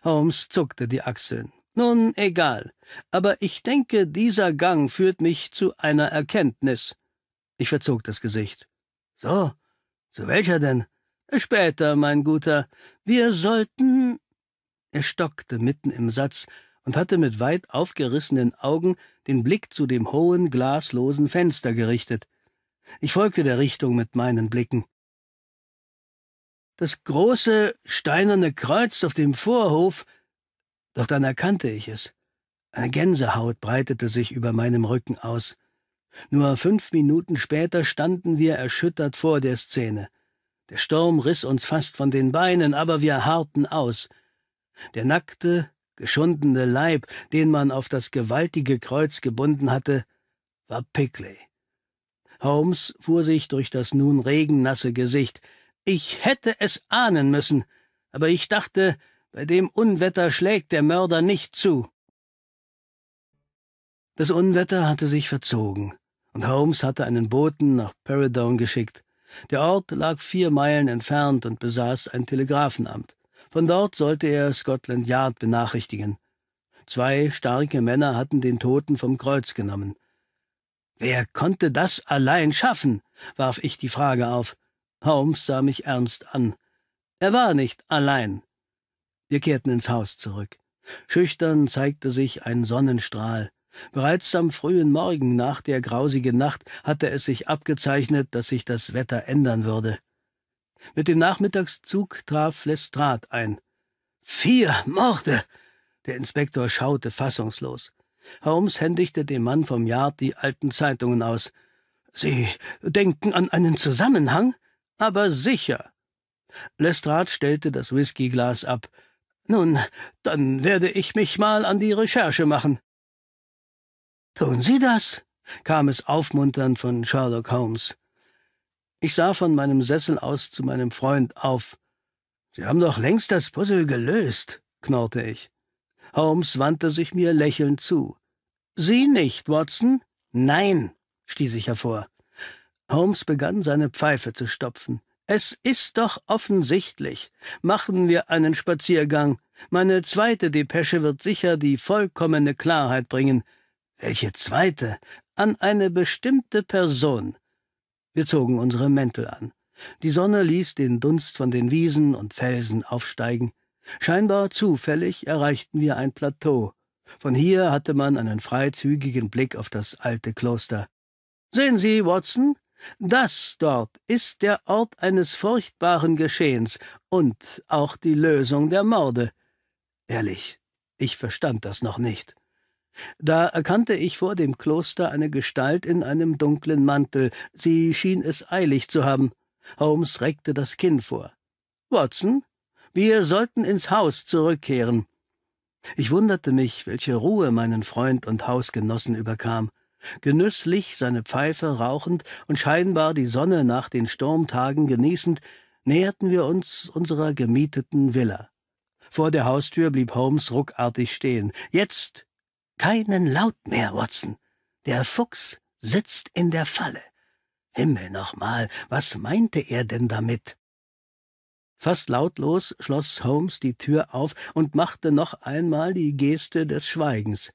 Holmes zuckte die Achseln. Nun, egal. Aber ich denke, dieser Gang führt mich zu einer Erkenntnis. Ich verzog das Gesicht. So? Zu welcher denn? Später, mein Guter. Wir sollten. Er stockte mitten im Satz und hatte mit weit aufgerissenen Augen den Blick zu dem hohen, glaslosen Fenster gerichtet. Ich folgte der Richtung mit meinen Blicken. Das große steinerne Kreuz auf dem Vorhof, doch dann erkannte ich es. Eine Gänsehaut breitete sich über meinem Rücken aus. Nur fünf Minuten später standen wir erschüttert vor der Szene. Der Sturm riss uns fast von den Beinen, aber wir harrten aus. Der nackte, geschundene Leib, den man auf das gewaltige Kreuz gebunden hatte, war Pickley. Holmes fuhr sich durch das nun regennasse Gesicht. Ich hätte es ahnen müssen, aber ich dachte, bei dem Unwetter schlägt der Mörder nicht zu. Das Unwetter hatte sich verzogen, und Holmes hatte einen Boten nach Peridone geschickt. Der Ort lag vier Meilen entfernt und besaß ein Telegrafenamt. Von dort sollte er Scotland Yard benachrichtigen. Zwei starke Männer hatten den Toten vom Kreuz genommen. Wer konnte das allein schaffen? warf ich die Frage auf. Holmes sah mich ernst an. Er war nicht allein. Wir kehrten ins Haus zurück. Schüchtern zeigte sich ein Sonnenstrahl. Bereits am frühen Morgen nach der grausigen Nacht hatte es sich abgezeichnet, dass sich das Wetter ändern würde. Mit dem Nachmittagszug traf Lestrade ein. Vier Morde! Der Inspektor schaute fassungslos. Holmes händigte dem Mann vom Yard die alten Zeitungen aus. Sie denken an einen Zusammenhang? Aber sicher. Lestrade stellte das Whiskyglas ab. Nun, dann werde ich mich mal an die Recherche machen. Tun Sie das, kam es aufmunternd von Sherlock Holmes. Ich sah von meinem Sessel aus zu meinem Freund auf. Sie haben doch längst das Puzzle gelöst, knurrte ich. Holmes wandte sich mir lächelnd zu. Sie nicht, Watson? Nein, stieß ich hervor. Holmes begann seine Pfeife zu stopfen. Es ist doch offensichtlich. Machen wir einen Spaziergang. Meine zweite Depesche wird sicher die vollkommene Klarheit bringen. Welche zweite? An eine bestimmte Person. Wir zogen unsere Mäntel an. Die Sonne ließ den Dunst von den Wiesen und Felsen aufsteigen. Scheinbar zufällig erreichten wir ein Plateau. Von hier hatte man einen freizügigen Blick auf das alte Kloster. Sehen Sie, Watson, das dort ist der Ort eines furchtbaren Geschehens und auch die Lösung der Morde. Ehrlich, ich verstand das noch nicht. Da erkannte ich vor dem Kloster eine Gestalt in einem dunklen Mantel. Sie schien es eilig zu haben. Holmes reckte das Kinn vor. Watson, wir sollten ins Haus zurückkehren. Ich wunderte mich, welche Ruhe meinen Freund und Hausgenossen überkam. Genüsslich, seine Pfeife rauchend und scheinbar die Sonne nach den Sturmtagen genießend, näherten wir uns unserer gemieteten Villa. Vor der Haustür blieb Holmes ruckartig stehen. Jetzt keinen Laut mehr, Watson. Der Fuchs sitzt in der Falle. Himmel nochmal, was meinte er denn damit? Fast lautlos schloss Holmes die Tür auf und machte noch einmal die Geste des Schweigens.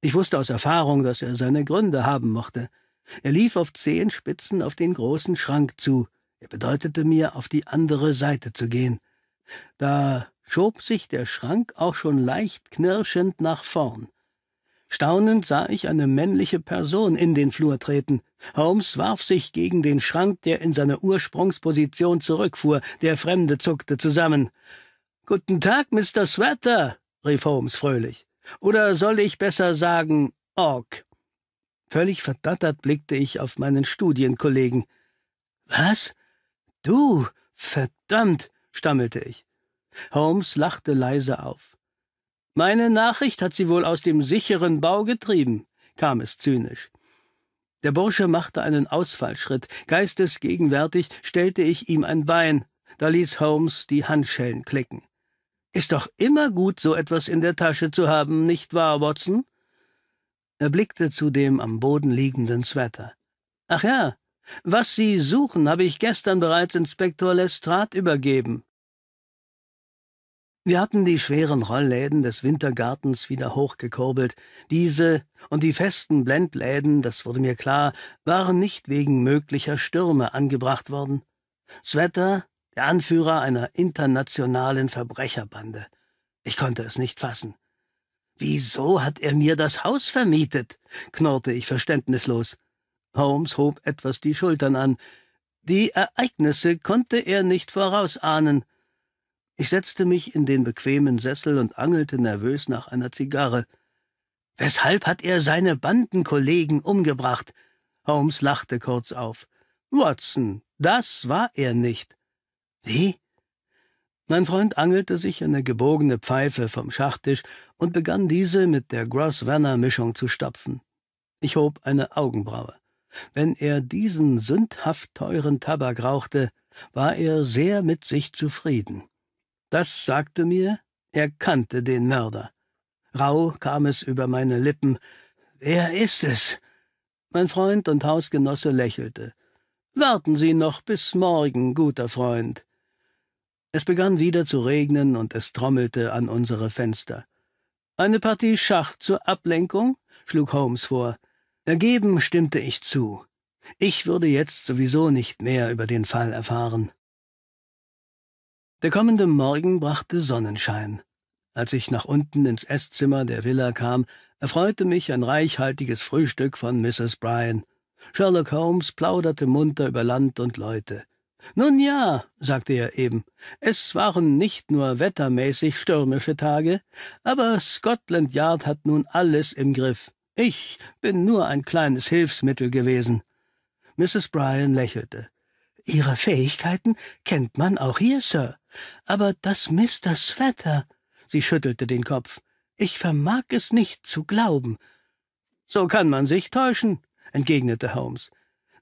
Ich wusste aus Erfahrung, dass er seine Gründe haben mochte. Er lief auf Zehenspitzen auf den großen Schrank zu. Er bedeutete mir, auf die andere Seite zu gehen. Da schob sich der Schrank auch schon leicht knirschend nach vorn. Staunend sah ich eine männliche Person in den Flur treten. Holmes warf sich gegen den Schrank, der in seine Ursprungsposition zurückfuhr. Der Fremde zuckte zusammen. Guten Tag, Mr. Sweater, rief Holmes fröhlich. Oder soll ich besser sagen, Ork? Völlig verdattert blickte ich auf meinen Studienkollegen. Was? Du? Verdammt, stammelte ich. Holmes lachte leise auf. Meine Nachricht hat sie wohl aus dem sicheren Bau getrieben, kam es zynisch. Der Bursche machte einen Ausfallschritt. Geistesgegenwärtig stellte ich ihm ein Bein. Da ließ Holmes die Handschellen klicken. Ist doch immer gut, so etwas in der Tasche zu haben, nicht wahr, Watson? Er blickte zu dem am Boden liegenden Sweater. Ach ja, was Sie suchen, habe ich gestern bereits Inspektor Lestrade übergeben. Wir hatten die schweren Rollläden des Wintergartens wieder hochgekurbelt. Diese und die festen Blendläden, das wurde mir klar, waren nicht wegen möglicher Stürme angebracht worden. Sweater, der Anführer einer internationalen Verbrecherbande. Ich konnte es nicht fassen. Wieso hat er mir das Haus vermietet? knurrte ich verständnislos. Holmes hob etwas die Schultern an. Die Ereignisse konnte er nicht vorausahnen. Ich setzte mich in den bequemen Sessel und angelte nervös nach einer Zigarre. Weshalb hat er seine Bandenkollegen umgebracht? Holmes lachte kurz auf. Watson, das war er nicht. Wie? Mein Freund angelte sich eine gebogene Pfeife vom Schachtisch und begann diese mit der Gross-Werner-Mischung zu stopfen. Ich hob eine Augenbraue. Wenn er diesen sündhaft teuren Tabak rauchte, war er sehr mit sich zufrieden. Das sagte mir, er kannte den Mörder. Rau kam es über meine Lippen. Wer ist es. Mein Freund und Hausgenosse lächelte. Warten Sie noch bis morgen, guter Freund. Es begann wieder zu regnen und es trommelte an unsere Fenster. Eine Partie Schach zur Ablenkung? schlug Holmes vor. Ergeben stimmte ich zu. Ich würde jetzt sowieso nicht mehr über den Fall erfahren. Der kommende Morgen brachte Sonnenschein. Als ich nach unten ins Esszimmer der Villa kam, erfreute mich ein reichhaltiges Frühstück von Mrs. Bryan. Sherlock Holmes plauderte munter über Land und Leute. Nun ja, sagte er eben, es waren nicht nur wettermäßig stürmische Tage, aber Scotland Yard hat nun alles im Griff. Ich bin nur ein kleines Hilfsmittel gewesen. Mrs. Bryan lächelte. Ihre Fähigkeiten kennt man auch hier, Sir. Aber das Mr. Swetter, sie schüttelte den Kopf, ich vermag es nicht zu glauben. So kann man sich täuschen, entgegnete Holmes.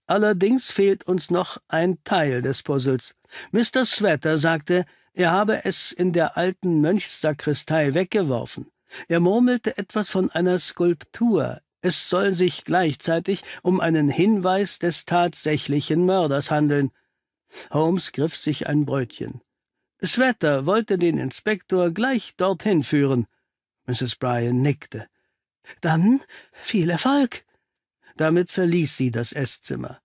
Allerdings fehlt uns noch ein Teil des Puzzles. Mr. Swetter sagte, er habe es in der alten Mönchssakristei weggeworfen. Er murmelte etwas von einer Skulptur. Es soll sich gleichzeitig um einen Hinweis des tatsächlichen Mörders handeln. Holmes griff sich ein Brötchen. Swetter wollte den Inspektor gleich dorthin führen. Mrs. Bryan nickte. Dann viel Erfolg. Damit verließ sie das Esszimmer.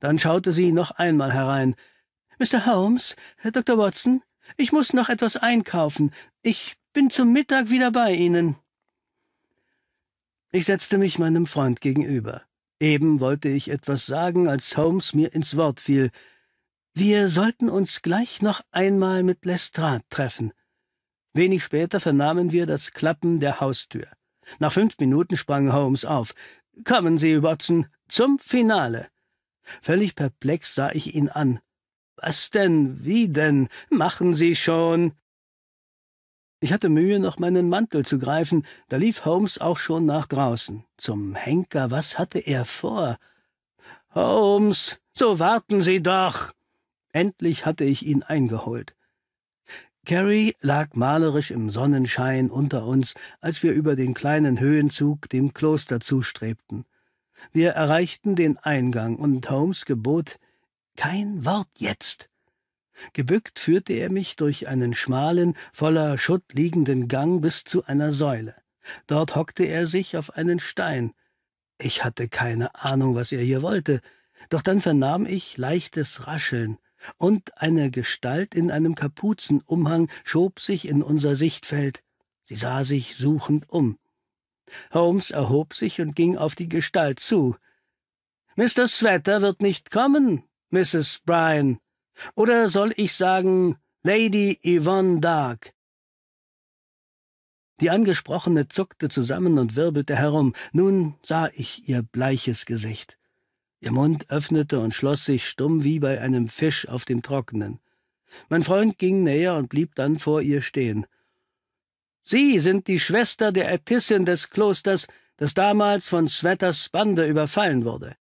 Dann schaute sie noch einmal herein. Mr. Holmes, Herr Dr. Watson, ich muss noch etwas einkaufen. Ich bin zum Mittag wieder bei Ihnen. Ich setzte mich meinem Freund gegenüber. Eben wollte ich etwas sagen, als Holmes mir ins Wort fiel. Wir sollten uns gleich noch einmal mit Lestrade treffen. Wenig später vernahmen wir das Klappen der Haustür. Nach fünf Minuten sprang Holmes auf. Kommen Sie, Watson, zum Finale. Völlig perplex sah ich ihn an. Was denn? Wie denn? Machen Sie schon. Ich hatte Mühe, noch meinen Mantel zu greifen, da lief Holmes auch schon nach draußen. Zum Henker, was hatte er vor? Holmes, so warten Sie doch. Endlich hatte ich ihn eingeholt. Carrie lag malerisch im Sonnenschein unter uns, als wir über den kleinen Höhenzug dem Kloster zustrebten. Wir erreichten den Eingang und Holmes gebot kein Wort jetzt. Gebückt führte er mich durch einen schmalen, voller Schutt liegenden Gang bis zu einer Säule. Dort hockte er sich auf einen Stein. Ich hatte keine Ahnung, was er hier wollte, doch dann vernahm ich leichtes Rascheln und eine Gestalt in einem Kapuzenumhang schob sich in unser Sichtfeld. Sie sah sich suchend um. Holmes erhob sich und ging auf die Gestalt zu. Mr. Sweater wird nicht kommen, Mrs. Bryan. Oder soll ich sagen, Lady Yvonne Dark? Die Angesprochene zuckte zusammen und wirbelte herum. Nun sah ich ihr bleiches Gesicht. Ihr Mund öffnete und schloss sich stumm wie bei einem Fisch auf dem Trockenen. Mein Freund ging näher und blieb dann vor ihr stehen. Sie sind die Schwester der Äbtissin des Klosters, das damals von Svetters Bande überfallen wurde.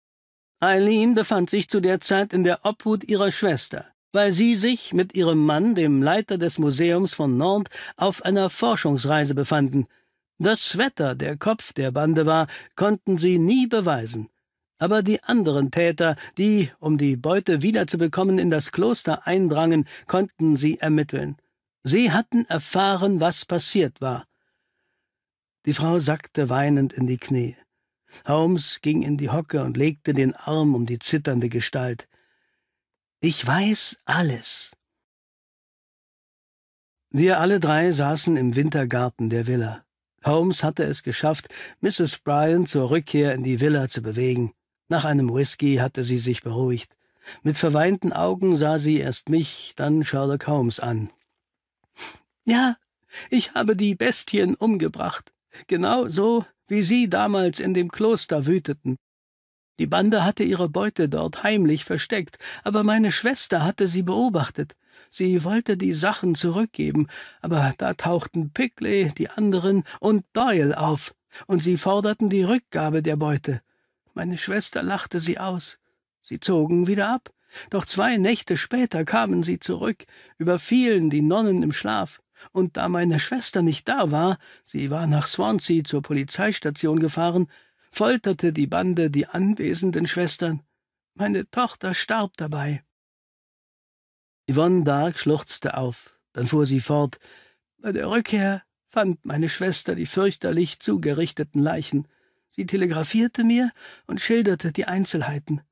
Eileen befand sich zu der Zeit in der Obhut ihrer Schwester, weil sie sich mit ihrem Mann, dem Leiter des Museums von Nantes, auf einer Forschungsreise befanden. Dass Svetter der Kopf der Bande war, konnten sie nie beweisen. Aber die anderen Täter, die, um die Beute wiederzubekommen, in das Kloster eindrangen, konnten sie ermitteln. Sie hatten erfahren, was passiert war. Die Frau sackte weinend in die Knie. Holmes ging in die Hocke und legte den Arm um die zitternde Gestalt. Ich weiß alles. Wir alle drei saßen im Wintergarten der Villa. Holmes hatte es geschafft, Mrs. Bryan zur Rückkehr in die Villa zu bewegen. Nach einem Whisky hatte sie sich beruhigt. Mit verweinten Augen sah sie erst mich, dann Sherlock Holmes an. Ja, ich habe die Bestien umgebracht, genau so, wie sie damals in dem Kloster wüteten. Die Bande hatte ihre Beute dort heimlich versteckt, aber meine Schwester hatte sie beobachtet. Sie wollte die Sachen zurückgeben, aber da tauchten Pickley, die anderen und Doyle auf, und sie forderten die Rückgabe der Beute. Meine Schwester lachte sie aus. Sie zogen wieder ab. Doch zwei Nächte später kamen sie zurück, überfielen die Nonnen im Schlaf. Und da meine Schwester nicht da war, sie war nach Swansea zur Polizeistation gefahren, folterte die Bande die anwesenden Schwestern. Meine Tochter starb dabei. Yvonne Dark schluchzte auf, dann fuhr sie fort. Bei der Rückkehr fand meine Schwester die fürchterlich zugerichteten Leichen. Sie telegrafierte mir und schilderte die Einzelheiten.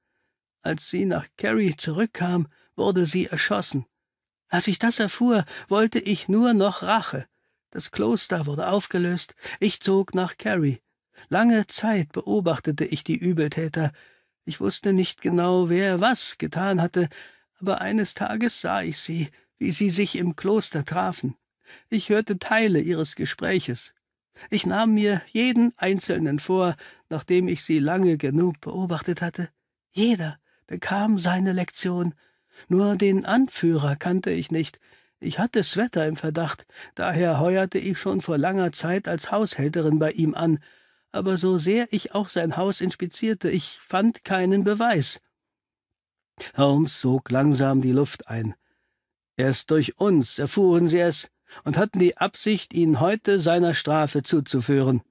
Als sie nach Kerry zurückkam, wurde sie erschossen. Als ich das erfuhr, wollte ich nur noch Rache. Das Kloster wurde aufgelöst, ich zog nach Kerry. Lange Zeit beobachtete ich die Übeltäter. Ich wusste nicht genau, wer was getan hatte, aber eines Tages sah ich sie, wie sie sich im Kloster trafen. Ich hörte Teile ihres Gespräches. Ich nahm mir jeden einzelnen vor, nachdem ich sie lange genug beobachtet hatte. Jeder bekam seine Lektion. Nur den Anführer kannte ich nicht. Ich hatte Swetter im Verdacht, daher heuerte ich schon vor langer Zeit als Haushälterin bei ihm an. Aber so sehr ich auch sein Haus inspizierte, ich fand keinen Beweis. Holmes sog langsam die Luft ein. Erst durch uns erfuhren sie es, und hatten die Absicht, ihn heute seiner Strafe zuzuführen.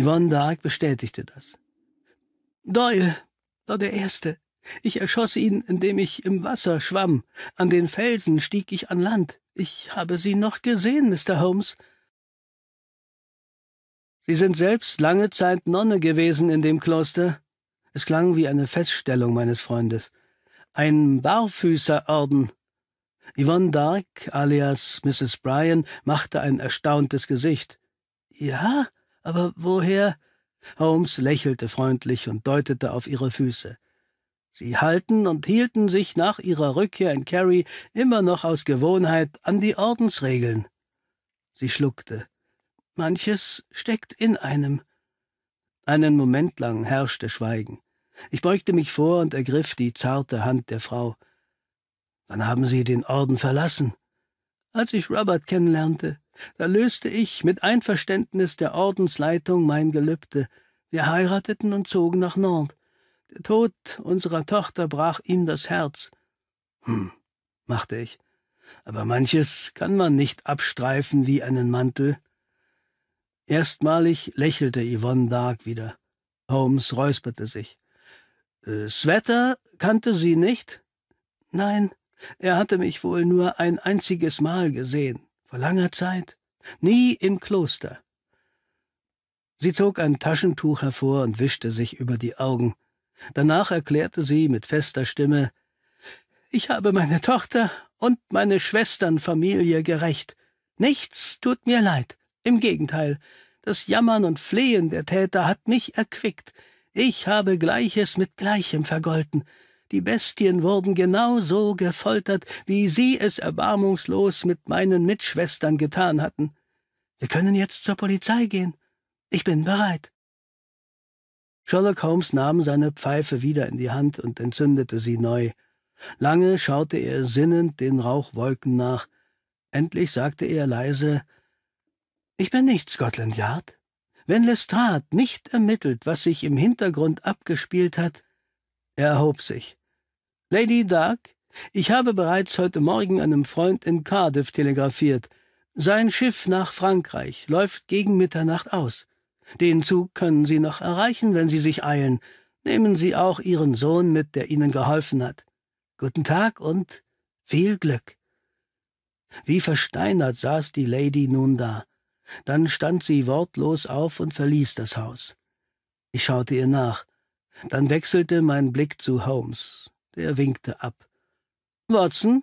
Yvonne Dark bestätigte das. Doyle war der Erste. Ich erschoss ihn, indem ich im Wasser schwamm. An den Felsen stieg ich an Land. Ich habe sie noch gesehen, Mr. Holmes. Sie sind selbst lange Zeit Nonne gewesen in dem Kloster. Es klang wie eine Feststellung meines Freundes. Ein Barfüßerorden Yvonne Dark alias Mrs. Bryan machte ein erstauntes Gesicht. Ja, aber woher? Holmes lächelte freundlich und deutete auf ihre Füße. Sie halten und hielten sich nach ihrer Rückkehr in Kerry immer noch aus Gewohnheit an die Ordensregeln. Sie schluckte. Manches steckt in einem. Einen Moment lang herrschte Schweigen. Ich beugte mich vor und ergriff die zarte Hand der Frau. Wann haben Sie den Orden verlassen? Als ich Robert kennenlernte, da löste ich mit Einverständnis der Ordensleitung mein Gelübde. Wir heirateten und zogen nach Nantes. Der Tod unserer Tochter brach ihm das Herz. Hm, machte ich. Aber manches kann man nicht abstreifen wie einen Mantel. Erstmalig lächelte Yvonne Dark wieder. Holmes räusperte sich. Äh, Sweater kannte sie nicht? Nein, er hatte mich wohl nur ein einziges Mal gesehen, vor langer Zeit, nie im Kloster. Sie zog ein Taschentuch hervor und wischte sich über die Augen. Danach erklärte sie mit fester Stimme Ich habe meine Tochter und meine Schwesternfamilie gerecht. Nichts tut mir leid. Im Gegenteil, das Jammern und Flehen der Täter hat mich erquickt. Ich habe Gleiches mit Gleichem vergolten. Die Bestien wurden genau so gefoltert, wie Sie es erbarmungslos mit meinen Mitschwestern getan hatten. Wir können jetzt zur Polizei gehen. Ich bin bereit. Sherlock Holmes nahm seine Pfeife wieder in die Hand und entzündete sie neu. Lange schaute er sinnend den Rauchwolken nach. Endlich sagte er leise Ich bin nicht Scotland Yard. Wenn Lestrade nicht ermittelt, was sich im Hintergrund abgespielt hat, er erhob sich. Lady Dark, ich habe bereits heute Morgen einem Freund in Cardiff telegrafiert. Sein Schiff nach Frankreich läuft gegen Mitternacht aus. Den Zug können Sie noch erreichen, wenn Sie sich eilen. Nehmen Sie auch Ihren Sohn mit, der Ihnen geholfen hat. Guten Tag und viel Glück. Wie versteinert saß die Lady nun da. Dann stand sie wortlos auf und verließ das Haus. Ich schaute ihr nach. Dann wechselte mein Blick zu Holmes. Der winkte ab. Watson,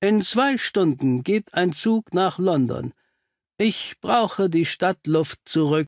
in zwei Stunden geht ein Zug nach London. Ich brauche die Stadtluft zurück